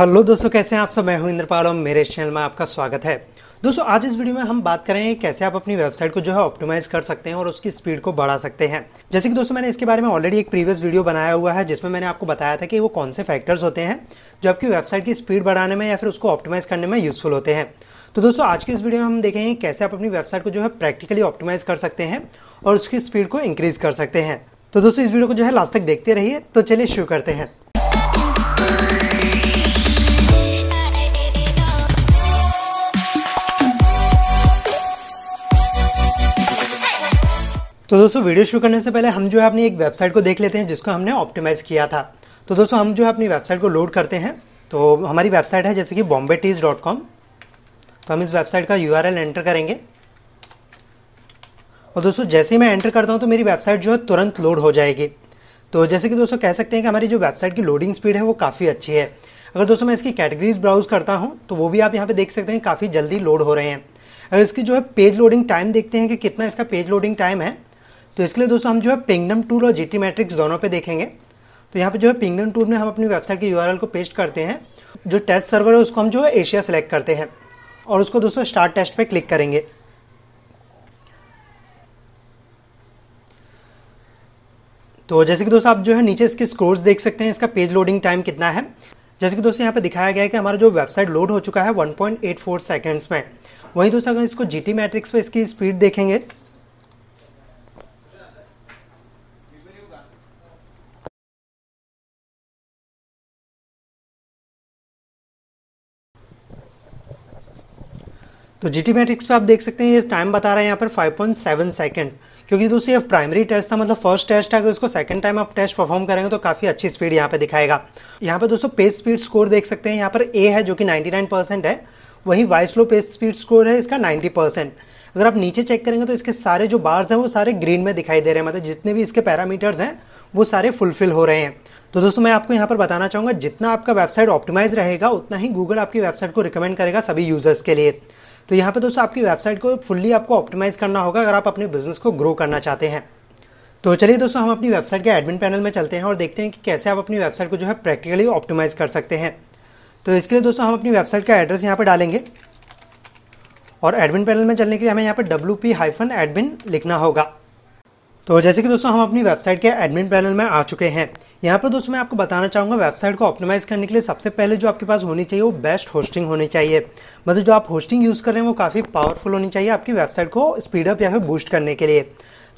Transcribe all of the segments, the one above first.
hello दोस्तों कैसे हैं आप सब मैं हूं इंद्रपाल और मेरे चैनल में आपका स्वागत है दोस्तों आज इस वीडियो में हम बात करेंगे कैसे आप अपनी वेबसाइट को जो है ऑप्टिमाइज कर सकते हैं और उसकी स्पीड को बढ़ा सकते हैं जैसे कि दोस्तों मैंने इसके बारे में ऑलरेडी एक प्रीवियस वीडियो बनाया हुआ है जिसमें मैंने आपको बताया था कि वो कौन से फैक्टर्स होते हैं जो आपकी वेबसाइट की स्पीड बढ़ाने में या फिर उसको ऑप्टिमाइज करने में यूजफुल होते हैं तो दोस्तों आज की इस वीडियो में हम देखेंगे कैसे आप अपनी वेबसाइट को जो है प्रैक्टिकली ऑप्टिमाइज कर सकते हैं और उसकी स्पीड को इंक्रीज कर सकते हैं तो दोस्तों इस वीडियो को जो है लास्ट तक देखते रहिए तो चलिए शुरू करते हैं तो दोस्तों वीडियो शुरू करने से पहले हम जो है अपनी एक वेबसाइट को देख लेते हैं जिसको हमने ऑप्टिमाइज़ किया था तो दोस्तों हम जो है अपनी वेबसाइट को लोड करते हैं तो हमारी वेबसाइट है जैसे कि बॉम्बे टीज डॉट कॉम तो हम इस वेबसाइट का यू एंटर करेंगे और दोस्तों जैसे ही मैं एंटर करता हूँ तो मेरी वेबसाइट जो है तुरंत लोड हो जाएगी तो जैसे कि दोस्तों कह सकते हैं कि हमारी जो वेबसाइट की लोडिंग स्पीड है वो काफ़ी अच्छी है अगर दोस्तों मैं इसकी कैटेगरीज ब्राउज करता हूँ तो वो भी आप यहाँ पे देख सकते हैं काफ़ी जल्दी लोड हो रहे हैं अगर इसकी जो है पेज लोडिंग टाइम देखते हैं कि कितना इसका पेज लोडिंग टाइम है तो इसके लिए दोस्तों हम जो है पिंगडम टूल और जी मैट्रिक्स दोनों पे देखेंगे तो यहाँ पे जो है पिंगडम टूल में हम अपनी वेबसाइट के यू को पेस्ट करते हैं जो टेस्ट सर्वर है उसको हम जो है एशिया सेलेक्ट करते हैं और उसको दोस्तों स्टार्ट टेस्ट पे क्लिक करेंगे तो जैसे कि दोस्तों आप जो है नीचे इसके स्कोर्स देख सकते हैं इसका पेज लोडिंग टाइम कितना है जैसे कि दोस्तों यहाँ पे दिखाया गया है कि हमारा जो वेबसाइट लोड हो चुका है 1.84 सेकंड्स में वहीं दोस्तों अगर इसको जी मैट्रिक्स पे इसकी स्पीड देखेंगे तो जीटी मैट्रिक्स पे आप देख सकते हैं ये टाइम बता रहा है यहाँ पर 5.7 सेकंड क्योंकि दोस्तों ये प्राइमरी टेस्ट था मतलब फर्स्ट टेस्ट है अगर उसको सेकंड टाइम आप टेस्ट परफॉर्म करेंगे तो काफी अच्छी स्पीड यहाँ पे दिखाएगा यहाँ पे दोस्तों पेज स्पीड स्कोर देख सकते हैं यहाँ पर ए है जो कि 99 है वही वाइस्लो पेज स्पीड स्कोर है इसका 90 अगर आप नीचे चेक करेंगे तो इसके सारे जो बार्स हैं वो सारे ग्रीन में दिखाई दे रहे हैं मतलब जितने भी इसके पैरामीटर्स हैं वो सारे फुलफिल हो रहे हैं तो दोस्तों मैं आपको यहाँ पर बताना चाहूंगा जितना आपका वेबसाइट ऑप्टिमाइज रहेगा उतना ही गूगल आपकी वेबसाइट को रिकमेंड करेगा सभी यूजर्स के लिए तो यहाँ पे दोस्तों आपकी वेबसाइट को फुल्ली आपको ऑप्टिमाइज़ करना होगा अगर आप अपने बिजनेस को ग्रो करना चाहते हैं तो चलिए दोस्तों हम अपनी वेबसाइट के एडमिन पैनल में चलते हैं और देखते हैं कि कैसे आप अपनी वेबसाइट को जो है प्रैक्टिकली ऑप्टिमाइज़ कर सकते हैं तो इसके लिए दोस्तों हम अपनी वेबसाइट का एड्रेस यहाँ पर डालेंगे और एडमिन पैनल में चलने के लिए हमें यहाँ पर डब्ल्यू पी एडमिन लिखना होगा तो जैसे कि दोस्तों हम अपनी वेबसाइट के एडमिन पैनल में आ चुके हैं यहाँ पर दोस्तों मैं आपको बताना चाहूँगा वेबसाइट को ऑप्टिमाइज़ करने के लिए सबसे पहले जो आपके पास होनी चाहिए वो बेस्ट होस्टिंग होनी चाहिए मतलब जो आप होस्टिंग यूज़ कर रहे हैं वो काफ़ी पावरफुल होनी चाहिए आपकी वेबसाइट को स्पीडअप या फिर बूस्ट करने के लिए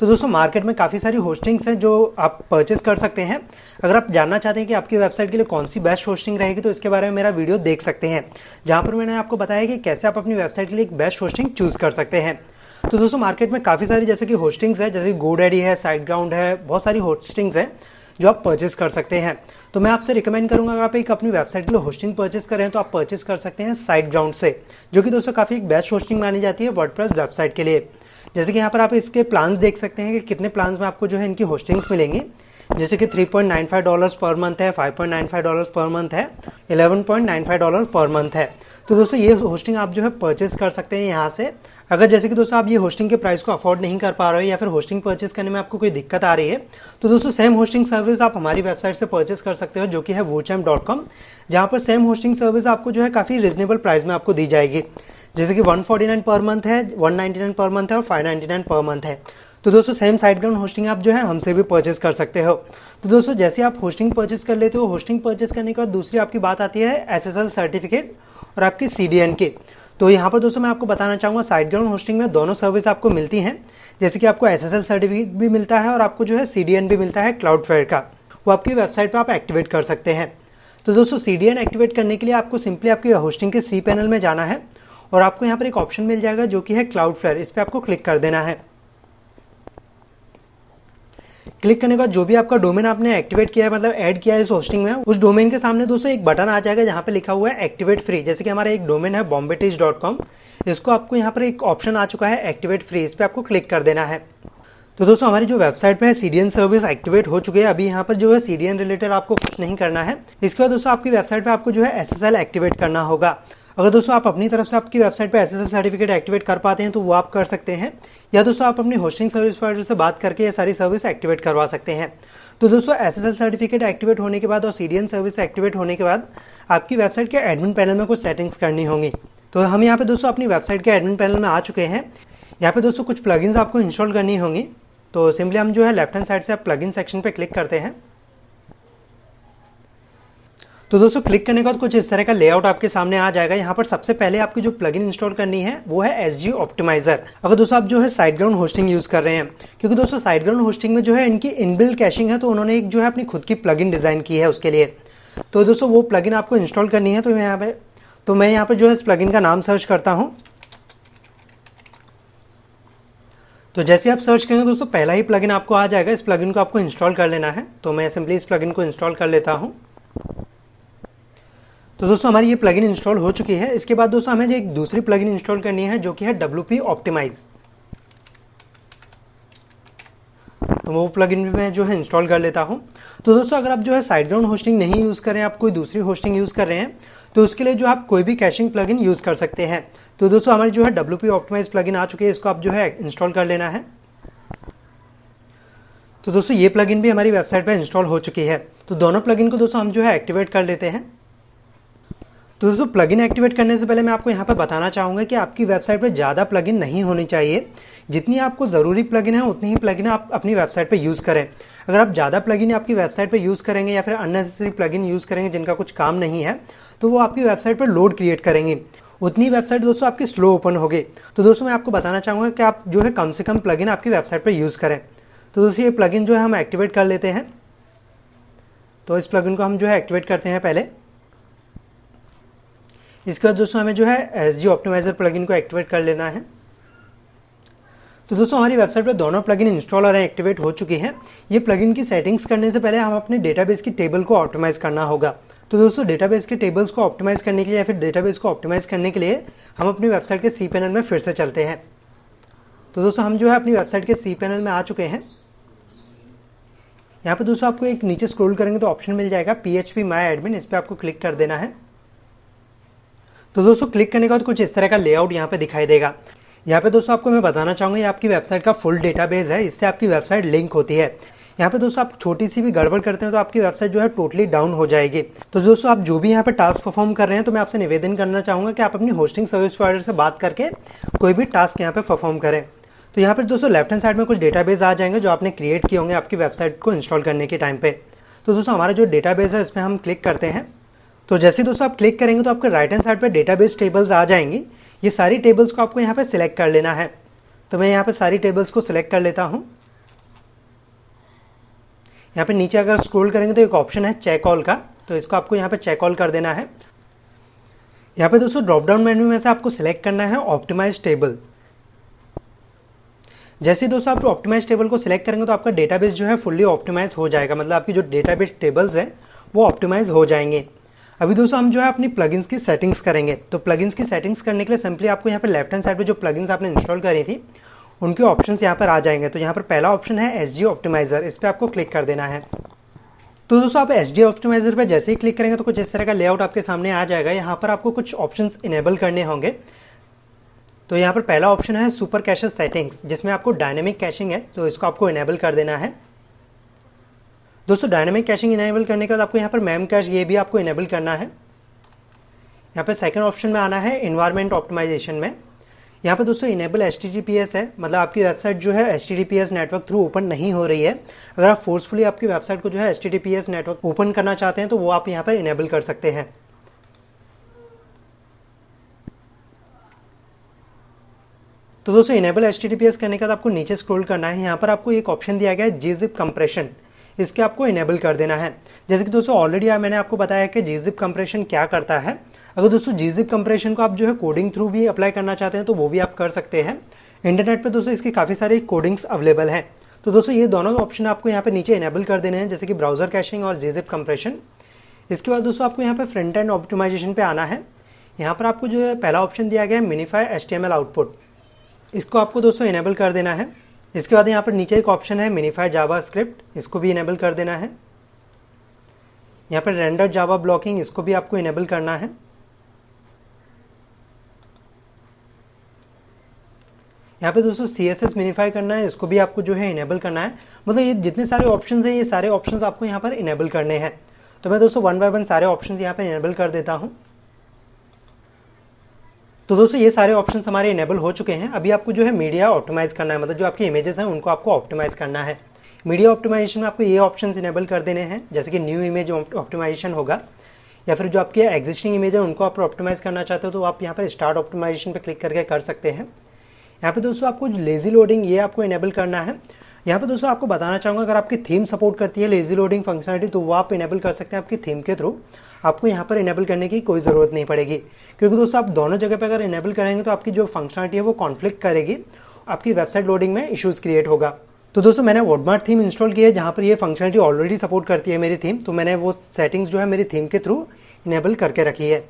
तो दोस्तों मार्केट में काफ़ी सारी होस्टिंग्स हैं जो आप परचेस कर सकते हैं अगर आप जानना चाहते हैं कि आपकी वेबसाइट के लिए कौन सी बेस्ट होस्टिंग रहेगी तो इसके बारे में मेरा वीडियो देख सकते हैं जहाँ पर मैंने आपको बताया कि कैसे आप अपनी वेबसाइट के लिए एक बेस्ट होस्टिंग चूज़ कर सकते हैं तो दोस्तों मार्केट में काफ़ी सारी जैसे कि होस्टिंग्स है जैसे गोडेडी है साइड ग्राउंड है बहुत सारी होस्टिंग्स हैं जो आप परचेस कर सकते हैं तो मैं आपसे रिकमेंड करूंगा अगर आप एक अपनी वेबसाइट के लिए होस्टिंग परचेस कर रहे हैं तो आप परचेस कर सकते हैं साइट ग्राउंड से जो कि दोस्तों काफ़ी एक बेस्ट होस्टिंग मानी जाती है वर्ड वेबसाइट के लिए जैसे कि यहाँ पर आप इसके प्लान्स देख सकते हैं कि कितने प्लान्स में आपको जो है इनकी होस्टिंग्स मिलेंगी जैसे कि 3.95 डॉलर्स पर मंथ है 5.95 डॉलर्स पर मंथ है 11.95 डॉलर्स पर मंथ है तो दोस्तों ये होस्टिंग आप जो है परचेज कर सकते हैं यहाँ से अगर जैसे कि दोस्तों आप ये होस्टिंग के प्राइस को अफोर्ड नहीं कर पा रहे हो या फिर होस्टिंग परचेज करने में आपको कोई दिक्कत आ रही है तो दोस्तों सेम होस्टिंग सर्विस आप हमारी वेबसाइट से परचेज कर सकते हो जो कि है वोचैम डॉट कॉम जहाँ पर सेम होस्टिंग सर्विस आपको जो है काफ़ी रिजनेबल प्राइस में आपको दी जाएगी जैसे कि 149 पर मंथ है 199 पर मंथ है और 599 पर मंथ है तो दोस्तों सेम साइट ग्राउंड होस्टिंग आप जो है हमसे भी परचेस कर सकते हो तो दोस्तों जैसे आप होस्टिंग परचेस कर लेते हो होस्टिंग परचेस करने के बाद दूसरी आपकी बात आती है एस सर्टिफिकेट और आपकी सी के तो यहाँ पर दोस्तों मैं आपको बताना चाहूँगा साइड ग्राउंड होस्टिंग में दोनों सर्विस आपको मिलती हैं जैसे कि आपको एस सर्टिफिकेट भी मिलता है और आपको जो है सी भी मिलता है क्लाउड का वो आपकी वेबसाइट पर आप एक्टिवेट कर सकते हैं तो दोस्तों सी एक्टिवेट करने के लिए आपको सिंपली आपकी होस्टिंग के सी पैनल में जाना है और आपको यहाँ पर एक ऑप्शन मिल जाएगा जो कि है क्लाउड फ्लेयर इस पर आपको क्लिक कर देना है क्लिक करने के बाद जो भी आपका डोमेन आपने एक्टिवेट किया है मतलब ऐड किया है इस होस्टिंग में उस डोमेन के सामने दोस्तों एक बटन आ जाएगा जहाँ पे लिखा हुआ है एक्टिवेट फ्री जैसे कि हमारा एक डोमेन है बॉम्बे डॉट कॉम इसको आपको यहाँ पर एक ऑप्शन आ चुका है एक्टिवेट फ्री इस पर आपको क्लिक कर देना है तो दोस्तों हमारी जो वेबसाइट पे है सीडीएन सर्विस एक्टिवेट हो चुकी है अभी यहाँ पर जो है सीडीएन रिलेटेड आपको कुछ नहीं करना है इसके बाद दोस्तों आपकी वेबसाइट पे आपको जो है एसएसएल एक्टिवेट करना होगा अगर दोस्तों आप अपनी तरफ से आपकी वेबसाइट पर एस सर्टिफिकेट एक्टिवेट कर पाते हैं तो वो आप कर सकते हैं या दोस्तों आप अपनी होस्टिंग सर्विस प्रोवाइडर से बात करके ये सारी सर्विस एक्टिवेट करवा सकते हैं तो दोस्तों एस सर्टिफिकेट एक्टिवेट होने के बाद और सी सर्विस एक्टिवेट होने के बाद आपकी वेबसाइट के एडमिन पैनल में कुछ सेटिंग्स करनी होंगी तो हम यहाँ पे दोस्तों अपनी वेबसाइट के एडमिन पैनल में आ चुके हैं यहाँ पे दोस्तों कुछ प्लगइन्स आपको इंस्टॉल करनी होंगी तो सिंपली हम जो है लेफ्ट हैंड साइड से आप प्लगइन सेक्शन पे क्लिक करते हैं तो दोस्तों क्लिक करने के बाद कुछ इस तरह का लेआउट आपके सामने आ जाएगा यहाँ पर सबसे पहले आपकी जो प्लगइन इंस्टॉल करनी है वो है एस जी ऑप्टिमाइजर अगर दोस्तों आप जो है साइड ग्राउंड होस्टिंग यूज कर रहे हैं क्योंकि दोस्तों साइड ग्राउंड होस्टिंग में जो है इनकी इनबिल्ड कैशिंग है तो उन्होंने एक जो है अपनी खुद की प्लग डिजाइन की है उसके लिए तो दोस्तों वो प्लग आपको इंस्टॉल करनी है तो यहाँ पे तो मैं यहाँ पर जो है इस प्लग का नाम सर्च करता हूँ तो जैसे आप सर्च करेंगे दोस्तों पहला ही प्लगइन आपको आ जाएगा इस प्लगइन को आपको इंस्टॉल कर लेना है तो मैं सिंपली इस प्लगइन को इंस्टॉल कर लेता हूं तो दोस्तों हमारी ये प्लगइन इंस्टॉल हो चुकी है इसके बाद दोस्तों हमें एक दूसरी प्लगइन इंस्टॉल करनी है जो कि है डब्ल्यू पी ऑप्टिमाइज तो वो प्लगइन मैं जो है इंस्टॉल कर लेता हूँ तो दोस्तों अगर आप जो है साइड ग्राउंड होस्टिंग नहीं यूज़ कर रहे हैं आप कोई दूसरी होस्टिंग यूज़ कर रहे हैं तो उसके लिए जो आप कोई भी कैशिंग प्लगइन यूज़ कर सकते हैं तो दोस्तों हमारी जो है डब्ल्यू पी ऑप्टिमाइज प्लगइन आ चुकी है इसको आप जो है इंस्टॉल कर लेना है तो दोस्तों ये प्लगइन भी हमारी वेबसाइट पर इंस्टॉल हो चुकी है तो दोनों प्लगइन को दोस्तों हम जो है एक्टिवेट कर लेते हैं तो दोस्तों प्लगइन एक्टिवेट करने से पहले मैं आपको यहाँ पर बताना चाहूँगा कि आपकी वेबसाइट पर ज़्यादा प्लगइन नहीं होनी चाहिए जितनी आपको ज़रूरी प्लगइन है उतनी ही प्लगइन आप अपनी वेबसाइट पर यूज़ करें अगर आप ज़्यादा प्लगइन आपकी वेबसाइट पर यूज़ करेंगे या फिर अननेसेसरी प्लगइन यूज़ करेंगे जिनका कुछ काम नहीं है तो वो आपकी वेबसाइट पर लोड क्रिएट करेंगी उतनी वेबसाइट दोस्तों आपकी स्लो ओपन होगी तो दोस्तों मैं आपको बताना चाहूँगा कि आप जो है कम से कम प्लगइन आपकी वेबसाइट पर यूज़ करें तो दोस्तों ये प्लगइन जो है हम एक्टिवेट कर लेते हैं तो इस प्लगइन को हम जो है एक्टिवेट करते हैं पहले इसके बाद दोस्तों हमें जो है एस जी ऑप्टोमाइजर प्लगइन को एक्टिवेट कर लेना है तो दोस्तों हमारी वेबसाइट पर दोनों प्लगइन इंस्टॉल और एक्टिवेट हो चुकी हैं ये प्लगइन की सेटिंग्स करने से पहले हम अपने डेटाबेस की टेबल को ऑप्टिमाइज करना होगा तो दोस्तों डेटाबेस के टेबल्स को ऑप्टिमाइज करने के लिए या फिर डेटाबेस को ऑप्टिमाइज करने के लिए हम अपनी वेबसाइट के सी पैनल में फिर से चलते हैं तो दोस्तों हम जो है अपनी वेबसाइट के सी पैनल में आ चुके हैं यहाँ पर दोस्तों आपको एक नीचे स्क्रोल करेंगे तो ऑप्शन मिल जाएगा P H P my admin इस पर आपको क्लिक कर देना है तो दोस्तों क्लिक करने के बाद कुछ इस तरह का लेआउट यहाँ पे दिखाई देगा यहाँ पे दोस्तों आपको मैं बताना चाहूंगा ये आपकी वेबसाइट का फुल डेटाबेस है इससे आपकी वेबसाइट लिंक होती है यहाँ पे दोस्तों आप छोटी सी भी गड़बड़ करते हैं तो आपकी वेबसाइट जो है टोटली डाउन हो जाएगी तो दोस्तों आप जो भी यहाँ पे टास्क परफॉर्म कर रहे हैं तो मैं आपसे निवेदन करना चाहूंगा कि आप अपनी होस्टिंग सर्विस प्रोवाइडर से बात करके कोई भी टास्क यहाँ पे परफॉर्म करें तो यहाँ पर दोस्तों लेफ्ट हैंड साइड में कुछ डेटाबेस आ जाएंगे जो आपने क्रिएट किए होंगे आपकी वेबसाइट को इंस्टॉल करने के टाइम पे तो दोस्तों हमारा जो डेटाबेस है इसमें हम क्लिक करते हैं तो जैसे दोस्तों आप क्लिक करेंगे तो आपके राइट हैंड साइड पर डेटाबेस टेबल्स आ जाएंगी ये सारी टेबल्स को आपको यहाँ पर सिलेक्ट कर लेना है तो मैं यहाँ पर सारी टेबल्स को सिलेक्ट कर लेता हूँ यहाँ पे नीचे अगर स्क्रॉल करेंगे तो एक ऑप्शन है चेक ऑल का तो इसको आपको यहाँ पे चेक ऑल कर देना है यहाँ पे दोस्तों ड्रॉप डाउन मेन्यू में से आपको सिलेक्ट करना है ऑप्टिमाइज टेबल जैसे दोस्तों आप ऑप्टिमाइज टेबल को सिलेक्ट करेंगे तो आपका डेटाबेस जो है फुल्ली ऑप्टिमाइज हो जाएगा मतलब आपकी जो डेटाबेस टेबल्स हैं वो ऑप्टिमाइज हो जाएंगे अभी दोस्तों हम जो है अपनी प्लगइन्स की सेटिंग्स करेंगे तो प्लगइन्स की सेटिंग्स करने के लिए सिंपली आपको यहाँ पर लेफ्ट हैंड साइड पर जो प्लगइन्स आपने इंस्टॉल करी थी उनके ऑप्शन यहाँ पर आ जाएंगे तो यहाँ पर पहला ऑप्शन है एस जी ऑप्टिमाइज़र इस पर आपको क्लिक कर देना है तो दोस्तों आप एस डी ऑप्टिमाइज़र पर जैसे ही क्लिक करेंगे तो कुछ इस तरह का लेआउट आपके सामने आ जाएगा यहाँ पर आपको कुछ ऑप्शन इनेबल करने होंगे तो यहाँ पर पहला ऑप्शन है सुपर कैश सेटिंग्स जिसमें आपको डायनेमिक कैशिंग है तो इसको आपको इनेबल कर देना है दोस्तों डायनेमिक कैशिंग इनेबल करने के बाद आपको यहाँ पर मैम कैश ये भी आपको इनेबल करना है यहाँ पर सेकंड ऑप्शन में आना है इन्वायरमेंट ऑप्टिमाइजेशन में यहाँ पर दोस्तों इनेबल एच है मतलब आपकी वेबसाइट जो है एच नेटवर्क थ्रू ओपन नहीं हो रही है अगर आप फोर्सफुली आपकी वेबसाइट को जो है एच नेटवर्क ओपन करना चाहते हैं तो वो आप यहाँ पर इनेबल कर सकते हैं तो दोस्तों इनेबल एच करने के बाद आपको नीचे स्क्रॉल करना है यहाँ पर आपको एक ऑप्शन दिया गया है जीजिप कंप्रेशन इसके आपको इनेबल कर देना है जैसे कि दोस्तों ऑलरेडी मैंने आपको बताया कि जीजिप कंप्रेशन क्या करता है अगर दोस्तों जीजिप कंप्रेशन को आप जो है कोडिंग थ्रू भी अप्लाई करना चाहते हैं तो वो भी आप कर सकते हैं इंटरनेट पर दोस्तों इसकी काफ़ी सारी कोडिंग्स अवेलेबल हैं तो दोस्तों ये दोनों ऑप्शन आपको यहाँ पे नीचे इनेबल कर देने हैं जैसे कि ब्राउजर कैशिंग और जीजिप कंप्रेशन इसके बाद दोस्तों आपको यहाँ पे फ्रंट एंड ऑप्टिमाइजेशन पे आना है यहाँ पर आपको जो है पहला ऑप्शन दिया गया है मिनीफाई एच आउटपुट इसको आपको दोस्तों इनेबल कर देना है इसके बाद यहाँ पर नीचे एक ऑप्शन है मिनीफाई जावा स्क्रिप्ट इसको भी इनेबल कर देना है यहाँ पर रेंडर जावा ब्लॉकिंग इसको भी आपको इनेबल करना है यहाँ पे दोस्तों सी एस एस मिनीफाई करना है इसको भी आपको जो है इनेबल करना है मतलब ये जितने सारे ऑप्शन है ये सारे ऑप्शन आपको यहाँ पर इनेबल करने हैं तो मैं दोस्तों वन बाय वन सारे ऑप्शन यहाँ पर इनेबल कर देता हूँ तो दोस्तों ये सारे ऑप्शन हमारे इनेबल हो चुके हैं अभी आपको जो है मीडिया ऑप्टिमाइज़ करना है मतलब जो आपके इमेजेस हैं उनको आपको ऑप्टिमाइज़ करना है मीडिया ऑप्टिमाइजेशन में आपको ये ऑप्शन इनेबल कर देने हैं जैसे कि न्यू इमेज ऑप्टिमाइजेशन होगा या फिर जो आपके एग्जिस्टिंग इमेज है उनको आप ऑप्टिमाइज़ करना चाहते हो तो आप यहाँ पर स्टार्ट ऑप्टिमाइजेशन पर क्लिक करके कर सकते हैं यहाँ पे दोस्तों आपको लेज़ी लोडिंग ये आपको इनेबल करना है यहाँ पे दोस्तों आपको बताना चाहूँगा अगर आपकी थीम सपोर्ट करती है लेजी लोडिंग फंक्शनलिटी तो वो आप इनेबल कर सकते हैं आपकी थीम के थ्रू आपको यहाँ पर इनेबल करने की कोई ज़रूरत नहीं पड़ेगी क्योंकि दोस्तों आप दोनों जगह पर अगर इनेबल करेंगे तो आपकी जो फंक्शनलिटी है वो कॉन्फ्लिक्ट करेगी आपकी वेबसाइट लोडिंग में इशूज़ क्रिएट होगा तो दोस्तों मैंने वोडमार्ट थीम इंस्टॉल की है जहाँ पर ये फंक्शनलिटी ऑलरेडी सपोर्ट करती है मेरी थीम तो मैंने वो सेटिंग्स जो है मेरी थीम के थ्रू इनेबल करके रखी है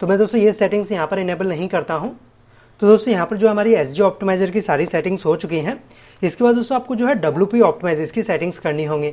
तो मैं दोस्तों ये सेटिंग्स यहाँ पर इनेबल नहीं करता हूँ तो दोस्तों यहाँ पर जो हमारी एस जी ऑप्टिमाइजर की सारी सेटिंग्स हो चुकी हैं इसके बाद दोस्तों आपको जो है डब्ल्यू पी ऑप्टिमाइजर की सेटिंग्स करनी होंगी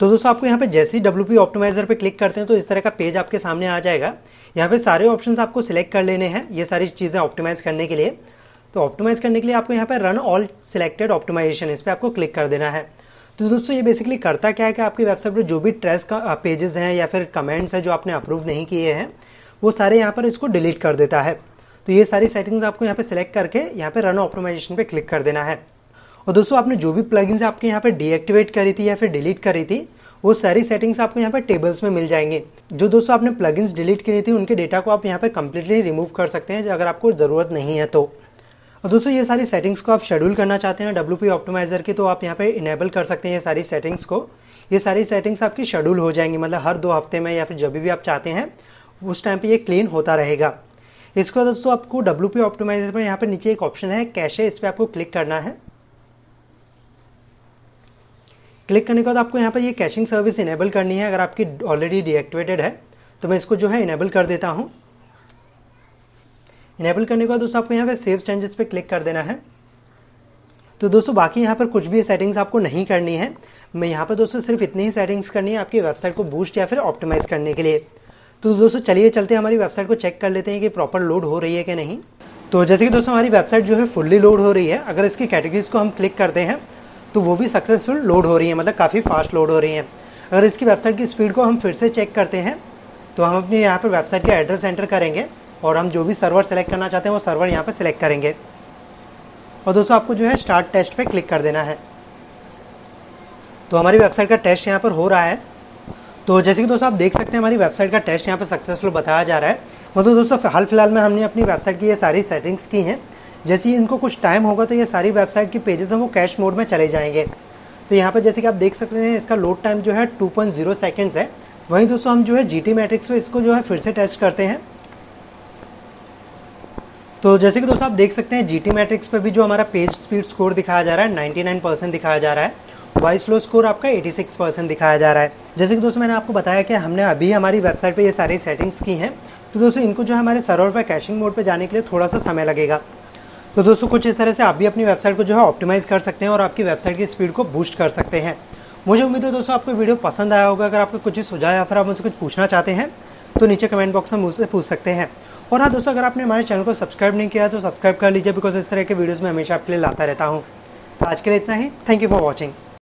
तो दोस्तों आपको यहाँ पे जैसे ही डब्ल्यू पी ऑप्टिमाइजर पर क्लिक करते हैं तो इस तरह का पेज आपके सामने आ जाएगा यहाँ पे सारे ऑप्शंस आपको सिलेक्ट कर लेने हैं ये सारी चीज़ें ऑप्टिमाइज करने के लिए तो ऑप्टिमाइज करने के लिए आपको यहाँ पर रन ऑल सिलेक्टेड ऑप्टिमाइजेशन इस पर आपको क्लिक कर देना है तो दोस्तों ये बेसिकली करता क्या है कि आपकी वेबसाइट पर जो भी ट्रेस का पेजेस uh, हैं या फिर कमेंट्स हैं जो आपने अप्रूव नहीं किए हैं वो सारे यहाँ पर इसको डिलीट कर देता है तो ये सारी सेटिंग्स आपको यहाँ पे सिलेक्ट करके यहाँ पे रन ऑप्टोमाइजेशन पे क्लिक कर देना है और दोस्तों आपने जो भी प्लगइन्स आपके यहाँ पे डीएक्टिवेट करी थी या फिर डिलीट करी थी वो सारी सेटिंग्स आपको यहाँ पे टेबल्स में मिल जाएंगे जो दोस्तों आपने प्लगइन्स डिलीट करी थी उनके डेटा को आप यहाँ पे कम्प्लीटली रिमूव कर सकते हैं अगर आपको ज़रूरत नहीं है तो और दोस्तों ये सारी सेटिंग्स को आप शेड्यूल करना चाहते हैं डब्ल्यू पी ऑप्टोमाइज़र की तो आप यहाँ पे इनेबल कर सकते हैं ये सारी सेटिंग्स को ये सारी सेटिंग्स आपकी शेड्यूल हो जाएंगी मतलब हर दो हफ्ते में या फिर जब भी आप चाहते हैं उस टाइम पे ये क्लीन होता रहेगा इसके बाद दोस्तों आपको डब्ल्यू पी ऑप्टिमाइजर पर यहाँ पर नीचे एक ऑप्शन है कैशे इस पर आपको क्लिक करना है क्लिक करने के बाद आपको यहाँ पर ये कैशिंग सर्विस इनेबल करनी है अगर आपकी ऑलरेडी डीएक्टिवेटेड है तो मैं इसको जो है इनेबल कर देता हूँ इनेबल करने के बाद दोस्तों आपको यहाँ पर सेव चेंजेस पे क्लिक कर देना है तो दोस्तों बाकी यहाँ पर कुछ भी सेटिंग्स आपको नहीं करनी है मैं यहाँ पर दोस्तों सिर्फ इतनी ही सेटिंग्स करनी है आपकी वेबसाइट को बूस्ट या फिर ऑप्टिमाइज़ करने के लिए तो दोस्तों चलिए चलते हमारी वेबसाइट को चेक कर लेते हैं कि प्रॉपर लोड हो रही है कि नहीं तो जैसे कि दोस्तों हमारी वेबसाइट जो है फुल्ली लोड हो रही है अगर इसकी कैटेगरीज को हम क्लिक करते हैं तो वो भी सक्सेसफुल लोड हो रही है मतलब काफ़ी फास्ट लोड हो रही है अगर इसकी वेबसाइट की स्पीड को हम फिर से चेक करते हैं तो हम अपने यहाँ पर वेबसाइट का एड्रेस एंटर करेंगे और हम जो भी सर्वर सेलेक्ट करना चाहते हैं वो सर्वर यहाँ पर सिलेक्ट करेंगे और दोस्तों आपको जो है स्टार्ट टेस्ट पे क्लिक कर देना है तो हमारी वेबसाइट का टेस्ट यहाँ पर हो रहा है तो जैसे कि दोस्तों आप देख सकते हैं हमारी वेबसाइट का टेस्ट यहाँ पर सक्सेसफुल बताया जा रहा है मतलब दोस्तों हाल फिलहाल में हमने अपनी वेबसाइट की ये सारी सेटिंग्स की हैं जैसे ही इनको कुछ टाइम होगा तो ये सारी वेबसाइट की पेजेस हैं वो कैश मोड में चले जाएंगे तो यहाँ पर जैसे कि आप देख सकते हैं इसका लोड टाइम जो है टू पॉइंट जीरो सेकेंड्स है वहीं दोस्तों हम जो है जी टी मैट्रिक्स पर इसको जो है फिर से टेस्ट करते हैं तो जैसे कि दोस्तों आप देख सकते हैं जी टी मैट्रिक्स पर भी जो हमारा पेज स्पीड स्कोर दिखाया जा रहा है नाइन्टी नाइन परसेंट दिखाया जा रहा है वॉइस लो स्कोर आपका 86 परसेंट दिखाया जा रहा है जैसे कि दोस्तों मैंने आपको बताया कि हमने अभी हमारी वेबसाइट पे ये सारी सेटिंग्स की हैं तो दोस्तों इनको जो है हमारे सर्वर पर कैशिंग मोड पे जाने के लिए थोड़ा सा समय लगेगा तो दोस्तों कुछ इस तरह से आप भी अपनी वेबसाइट को जो है ऑप्टिमाइज़ कर सकते हैं और आपकी वेबसाइट की स्पीड को बूस्ट कर सकते हैं मुझे उम्मीद है दोस्तों आपको वीडियो पसंद आया होगा अगर आपको कुछ सुझाव या फिर आप मुझसे कुछ पूछना चाहते हैं तो नीचे कमेंट बॉक्स में मुझसे पूछ सकते हैं और हाँ दोस्तों अगर आपने हमारे चैनल को सब्सक्राइब नहीं किया तो सब्सक्राइब कर लीजिए बिकॉज इस तरह के वीडियोज़ में हमेशा आपके लिए लाता रहता हूँ आज के लिए इतना ही थैंक यू फॉर वॉचिंग